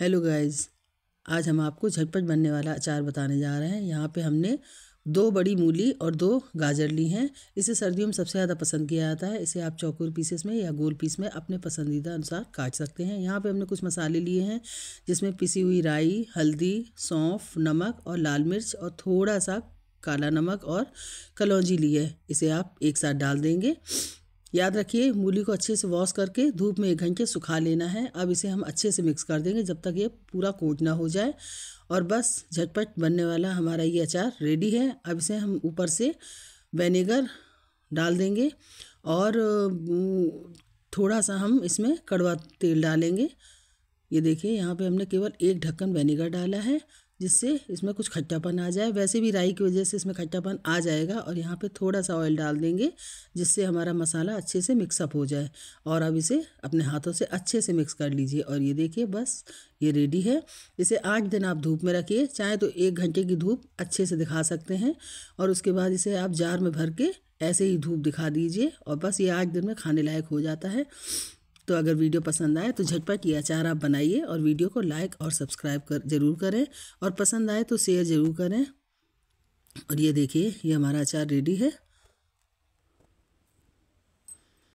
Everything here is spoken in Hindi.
हेलो गाइस आज हम आपको झटपट बनने वाला अचार बताने जा रहे हैं यहाँ पे हमने दो बड़ी मूली और दो गाजर ली हैं इसे सर्दियों में सबसे ज़्यादा पसंद किया जाता है इसे आप चौकोर पीसेस में या गोल पीस में अपने पसंदीदा अनुसार काट सकते हैं यहाँ पे हमने कुछ मसाले लिए हैं जिसमें पिसी हुई राई हल्दी सौंफ नमक और लाल मिर्च और थोड़ा सा काला नमक और कलौजी ली है इसे आप एक साथ डाल देंगे याद रखिए मूली को अच्छे से वॉश करके धूप में एक घंटे सुखा लेना है अब इसे हम अच्छे से मिक्स कर देंगे जब तक ये पूरा कोट ना हो जाए और बस झटपट बनने वाला हमारा ये अचार रेडी है अब इसे हम ऊपर से वेनेगर डाल देंगे और थोड़ा सा हम इसमें कड़वा तेल डालेंगे ये देखिए यहाँ पे हमने केवल एक ढक्कन वेनेगर डाला है जिससे इसमें कुछ खट्टापन आ जाए वैसे भी राई की वजह से इसमें खट्टापन आ जाएगा और यहाँ पे थोड़ा सा ऑयल डाल देंगे जिससे हमारा मसाला अच्छे से मिक्सअप हो जाए और अब इसे अपने हाथों से अच्छे से मिक्स कर लीजिए और ये देखिए बस ये रेडी है इसे आठ दिन आप धूप में रखिए चाहे तो एक घंटे की धूप अच्छे से दिखा सकते हैं और उसके बाद इसे आप जार में भर के ऐसे ही धूप दिखा दीजिए और बस ये आठ दिन में खाने लायक हो जाता है तो अगर वीडियो पसंद आए तो झटपट ये अचार आप बनाइए और वीडियो को लाइक और सब्सक्राइब कर ज़रूर करें और पसंद आए तो शेयर ज़रूर करें और ये देखिए ये हमारा अचार रेडी है